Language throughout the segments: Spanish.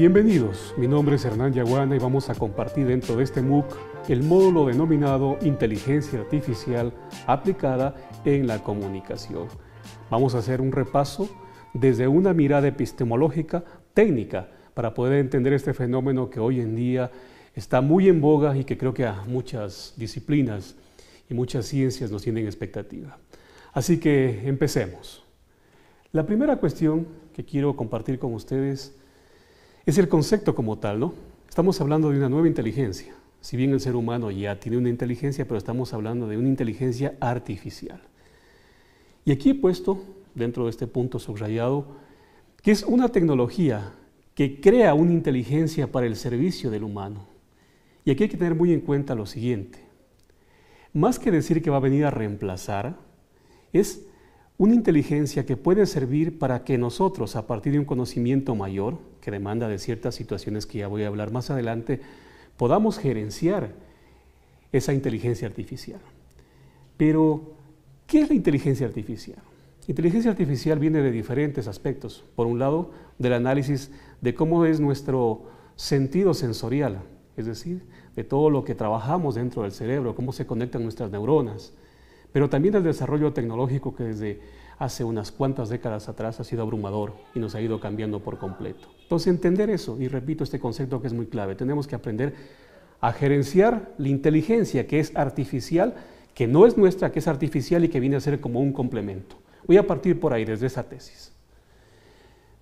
Bienvenidos, mi nombre es Hernán Yaguana y vamos a compartir dentro de este MOOC el módulo denominado Inteligencia Artificial aplicada en la comunicación. Vamos a hacer un repaso desde una mirada epistemológica técnica para poder entender este fenómeno que hoy en día está muy en boga y que creo que a muchas disciplinas y muchas ciencias nos tienen expectativa. Así que empecemos. La primera cuestión que quiero compartir con ustedes es el concepto como tal, ¿no? Estamos hablando de una nueva inteligencia. Si bien el ser humano ya tiene una inteligencia, pero estamos hablando de una inteligencia artificial. Y aquí he puesto, dentro de este punto subrayado, que es una tecnología que crea una inteligencia para el servicio del humano. Y aquí hay que tener muy en cuenta lo siguiente. Más que decir que va a venir a reemplazar, es una inteligencia que puede servir para que nosotros, a partir de un conocimiento mayor, que demanda de ciertas situaciones que ya voy a hablar más adelante, podamos gerenciar esa inteligencia artificial. Pero, ¿qué es la inteligencia artificial? Inteligencia artificial viene de diferentes aspectos. Por un lado, del análisis de cómo es nuestro sentido sensorial, es decir, de todo lo que trabajamos dentro del cerebro, cómo se conectan nuestras neuronas, pero también el desarrollo tecnológico que desde hace unas cuantas décadas atrás ha sido abrumador y nos ha ido cambiando por completo. Entonces entender eso, y repito este concepto que es muy clave, tenemos que aprender a gerenciar la inteligencia que es artificial, que no es nuestra, que es artificial y que viene a ser como un complemento. Voy a partir por ahí desde esa tesis.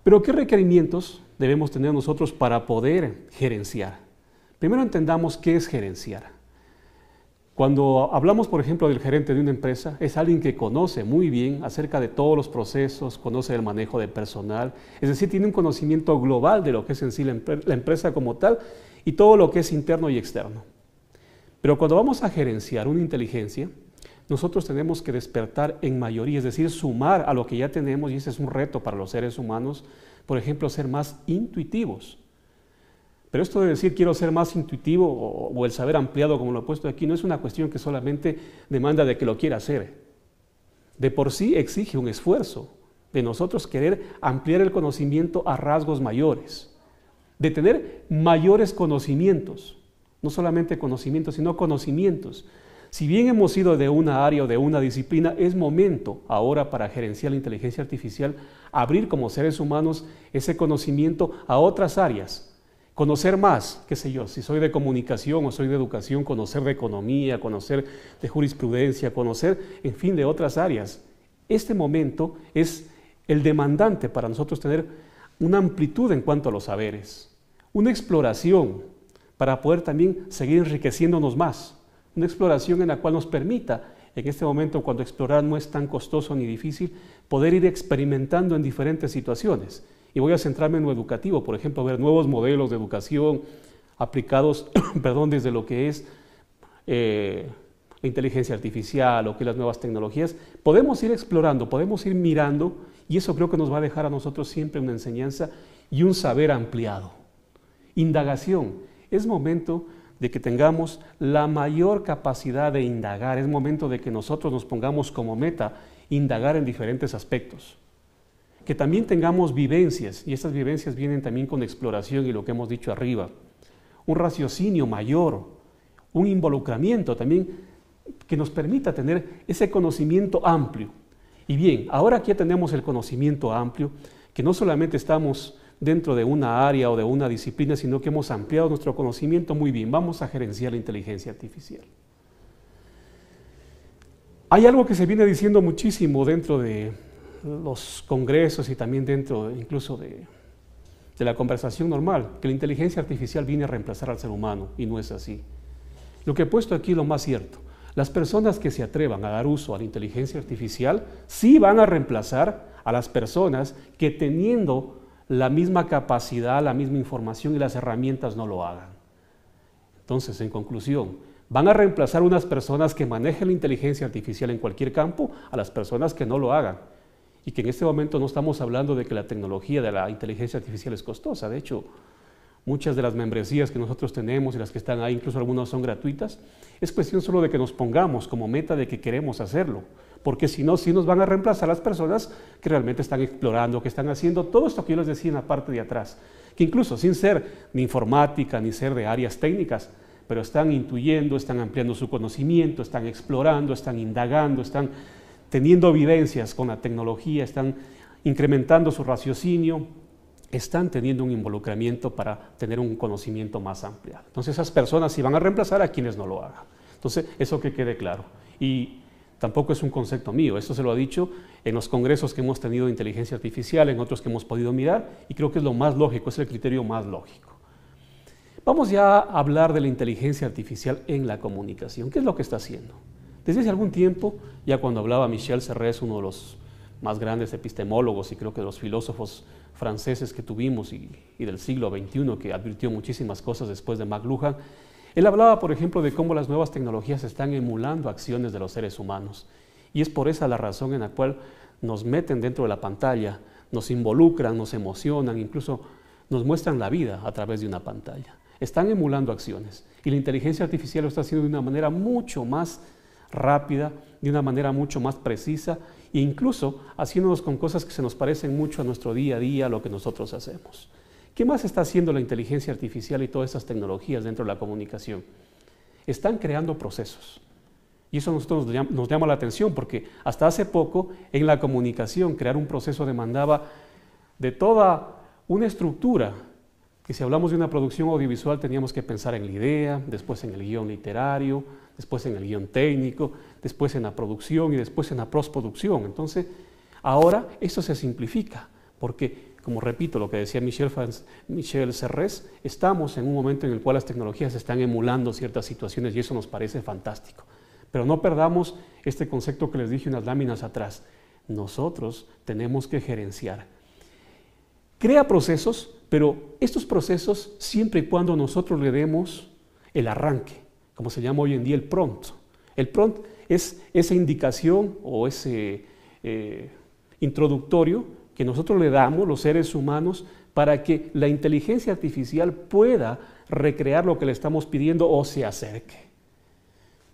Pero ¿qué requerimientos debemos tener nosotros para poder gerenciar? Primero entendamos qué es gerenciar. Cuando hablamos, por ejemplo, del gerente de una empresa, es alguien que conoce muy bien acerca de todos los procesos, conoce el manejo de personal, es decir, tiene un conocimiento global de lo que es en sí la empresa como tal y todo lo que es interno y externo. Pero cuando vamos a gerenciar una inteligencia, nosotros tenemos que despertar en mayoría, es decir, sumar a lo que ya tenemos, y ese es un reto para los seres humanos, por ejemplo, ser más intuitivos. Pero esto de decir quiero ser más intuitivo o, el saber ampliado como lo he puesto aquí no es una cuestión que solamente demanda de que lo quiera hacer. De por sí exige un esfuerzo de nosotros querer ampliar el conocimiento a rasgos mayores, de tener mayores conocimientos, no solamente conocimientos, sino conocimientos. Si bien hemos ido de una área o de una disciplina, es momento ahora para gerenciar la inteligencia artificial, abrir como seres humanos ese conocimiento a otras áreas conocer más, qué sé yo, si soy de comunicación o soy de educación, conocer de economía, conocer de jurisprudencia, conocer, en fin, de otras áreas. Este momento es el demandante para nosotros tener una amplitud en cuanto a los saberes, una exploración para poder también seguir enriqueciéndonos más, una exploración en la cual nos permita, en este momento cuando explorar no es tan costoso ni difícil, poder ir experimentando en diferentes situaciones y voy a centrarme en lo educativo, por ejemplo, ver nuevos modelos de educación aplicados, perdón, desde lo que es eh, inteligencia artificial o que las nuevas tecnologías, podemos ir explorando, podemos ir mirando y eso creo que nos va a dejar a nosotros siempre una enseñanza y un saber ampliado. Indagación. Es momento de que tengamos la mayor capacidad de indagar, es momento de que nosotros nos pongamos como meta indagar en diferentes aspectos que también tengamos vivencias, y estas vivencias vienen también con exploración y lo que hemos dicho arriba, un raciocinio mayor, un involucramiento también que nos permita tener ese conocimiento amplio. Y bien, ahora que ya tenemos el conocimiento amplio, que no solamente estamos dentro de una área o de una disciplina, sino que hemos ampliado nuestro conocimiento muy bien, vamos a gerenciar la inteligencia artificial. Hay algo que se viene diciendo muchísimo dentro de, los congresos y también dentro incluso de, la conversación normal, que la inteligencia artificial viene a reemplazar al ser humano y no es así. Lo que he puesto aquí es lo más cierto. Las personas que se atrevan a dar uso a la inteligencia artificial sí van a reemplazar a las personas que teniendo la misma capacidad, la misma información y las herramientas no lo hagan. Entonces, en conclusión, van a reemplazar unas personas que manejen la inteligencia artificial en cualquier campo a las personas que no lo hagan y que en este momento no estamos hablando de que la tecnología de la inteligencia artificial es costosa. De hecho, muchas de las membresías que nosotros tenemos y las que están ahí, incluso algunas son gratuitas, es cuestión solo de que nos pongamos como meta de que queremos hacerlo. Porque si no, sí nos van a reemplazar las personas que realmente están explorando, que están haciendo todo esto que yo les decía en la parte de atrás. Que incluso sin ser ni informática, ni ser de áreas técnicas, pero están intuyendo, están ampliando su conocimiento, están explorando, están indagando, están teniendo vivencias con la tecnología, están incrementando su raciocinio, están teniendo un involucramiento para tener un conocimiento más amplio. Entonces esas personas sí van a reemplazar a quienes no lo hagan. Entonces eso que quede claro. Y tampoco es un concepto mío, Eso se lo ha dicho en los congresos que hemos tenido de inteligencia artificial, en otros que hemos podido mirar, y creo que es lo más lógico, es el criterio más lógico. Vamos ya a hablar de la inteligencia artificial en la comunicación. ¿Qué es lo que está haciendo? Desde hace algún tiempo, ya cuando hablaba Michel Serres, uno de los más grandes epistemólogos y creo que de los filósofos franceses que tuvimos y, y, del siglo XXI, que advirtió muchísimas cosas después de McLuhan, él hablaba, por ejemplo, de cómo las nuevas tecnologías están emulando acciones de los seres humanos. Y es por esa la razón en la cual nos meten dentro de la pantalla, nos involucran, nos emocionan, incluso nos muestran la vida a través de una pantalla. Están emulando acciones y la inteligencia artificial lo está haciendo de una manera mucho más rápida, de una manera mucho más precisa e incluso haciéndonos con cosas que se nos parecen mucho a nuestro día a día, lo que nosotros hacemos. ¿Qué más está haciendo la inteligencia artificial y todas esas tecnologías dentro de la comunicación? Están creando procesos. Y eso a nosotros nos llama, nos llama la atención porque hasta hace poco en la comunicación crear un proceso demandaba de toda una estructura que si hablamos de una producción audiovisual teníamos que pensar en la idea, después en el guión literario, después en el guión técnico, después en la producción y después en la postproducción. Entonces, ahora eso se simplifica, porque, como repito lo que decía Michel, Michel Serres, estamos en un momento en el cual las tecnologías están emulando ciertas situaciones y eso nos parece fantástico. Pero no perdamos este concepto que les dije unas láminas atrás. Nosotros tenemos que gerenciar. Crea procesos, pero estos procesos siempre y cuando nosotros le demos el arranque, como se llama hoy en día el prompt. El prompt es esa indicación o ese eh, introductorio que nosotros le damos los seres humanos para que la inteligencia artificial pueda recrear lo que le estamos pidiendo o se acerque.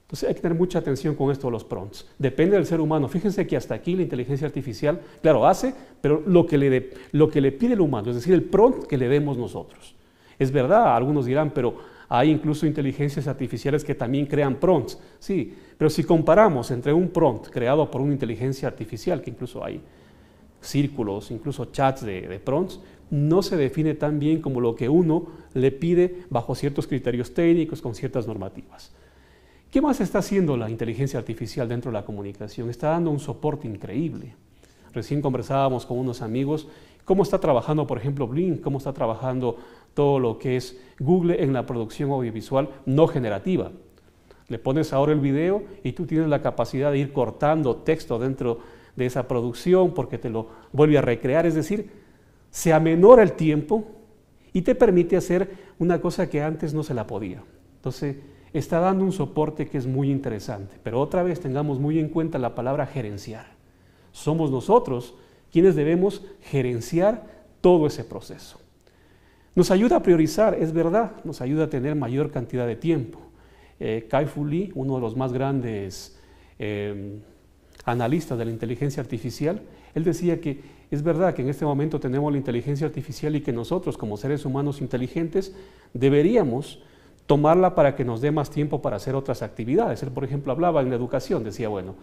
Entonces hay que tener mucha atención con esto de los prompts. Depende del ser humano. Fíjense que hasta aquí la inteligencia artificial, claro, hace, pero lo que le, lo que le pide el humano, es decir, el prompt que le demos nosotros. Es verdad, algunos dirán, pero hay incluso inteligencias artificiales que también crean prompts, sí, pero si comparamos entre un prompt creado por una inteligencia artificial, que incluso hay círculos, incluso chats de, de prompts, no se define tan bien como lo que uno le pide bajo ciertos criterios técnicos, con ciertas normativas. ¿Qué más está haciendo la inteligencia artificial dentro de la comunicación? Está dando un soporte increíble. Recién conversábamos con unos amigos cómo está trabajando, por ejemplo, Blink, cómo está trabajando todo lo que es Google en la producción audiovisual no generativa. Le pones ahora el video y tú tienes la capacidad de ir cortando texto dentro de esa producción porque te lo vuelve a recrear, es decir, se amenora el tiempo y te permite hacer una cosa que antes no se la podía. Entonces, está dando un soporte que es muy interesante, pero otra vez tengamos muy en cuenta la palabra gerenciar. Somos nosotros quienes debemos gerenciar todo ese proceso. Nos ayuda a priorizar, es verdad, nos ayuda a tener mayor cantidad de tiempo. Eh, Kai Fu Lee, uno de los más grandes em, analistas de la inteligencia artificial, él decía que es verdad que en este momento tenemos la inteligencia artificial y que nosotros como seres humanos inteligentes deberíamos tomarla para que nos dé más tiempo para hacer otras actividades. Él, por ejemplo, hablaba en la educación, decía, bueno,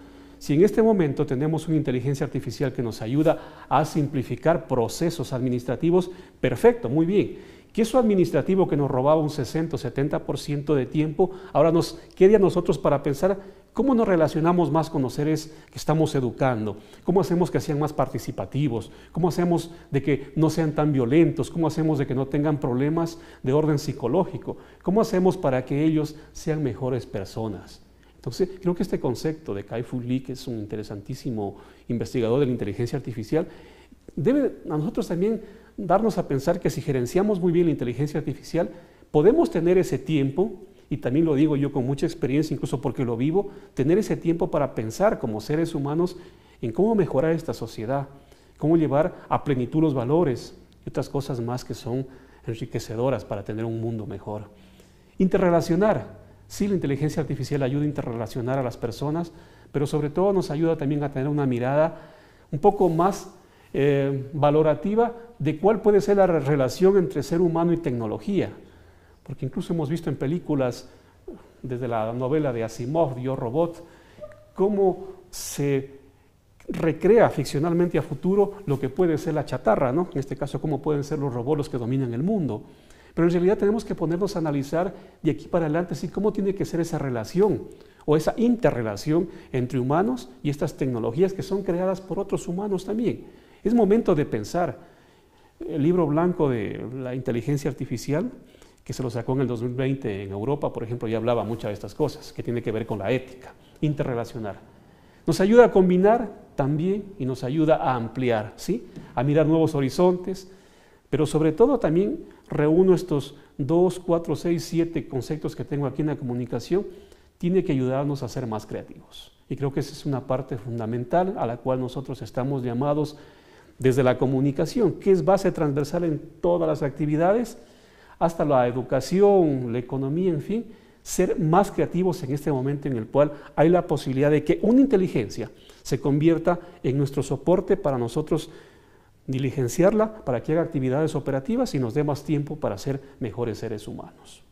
si en este momento tenemos una inteligencia artificial que nos ayuda a simplificar procesos administrativos, perfecto, muy bien. Que eso administrativo que nos robaba un 60 o 70% de tiempo, ahora nos quede a nosotros para pensar cómo nos relacionamos más con los seres que estamos educando, cómo hacemos que sean más participativos, cómo hacemos de que no sean tan violentos, cómo hacemos de que no tengan problemas de orden psicológico, cómo hacemos para que ellos sean mejores personas. Entonces, creo que este concepto de Kai-Fu Lee, que es un interesantísimo investigador de la inteligencia artificial, debe a nosotros también darnos a pensar que si gerenciamos muy bien la inteligencia artificial, podemos tener ese tiempo, y también lo digo yo con mucha experiencia, incluso porque lo vivo, tener ese tiempo para pensar como seres humanos en cómo mejorar esta sociedad, cómo llevar a plenitud los valores y otras cosas más que son enriquecedoras para tener un mundo mejor. Interrelacionar, Sí, la inteligencia artificial ayuda a interrelacionar a las personas, pero sobre todo nos ayuda también a tener una mirada un poco más eh, valorativa de cuál puede ser la relación entre ser humano y tecnología. Porque incluso hemos visto en películas, desde la novela de Asimov, Yo Robot, cómo se recrea ficcionalmente a futuro lo que puede ser la chatarra, ¿no? En este caso, cómo pueden ser los robots los que dominan el mundo. Pero en realidad tenemos que ponernos a analizar de aquí para adelante ¿sí? cómo tiene que ser esa relación o esa interrelación entre humanos y estas tecnologías que son creadas por otros humanos también. Es momento de pensar. El libro blanco de la inteligencia artificial, que se lo sacó en el 2020 en Europa, por ejemplo, ya hablaba muchas de estas cosas, que tiene que ver con la ética, interrelacionar. Nos ayuda a combinar también y nos ayuda a ampliar, ¿sí? a mirar nuevos horizontes, pero sobre todo también reúno estos dos, cuatro, seis, siete conceptos que tengo aquí en la comunicación, tiene que ayudarnos a ser más creativos. Y creo que esa es una parte fundamental a la cual nosotros estamos llamados desde la comunicación, que es base transversal en todas las actividades, hasta la educación, la economía, en fin, ser más creativos en este momento en el cual hay la posibilidad de que una inteligencia se convierta en nuestro soporte para nosotros diligenciarla para que haga actividades operativas y nos dé más tiempo para ser mejores seres humanos.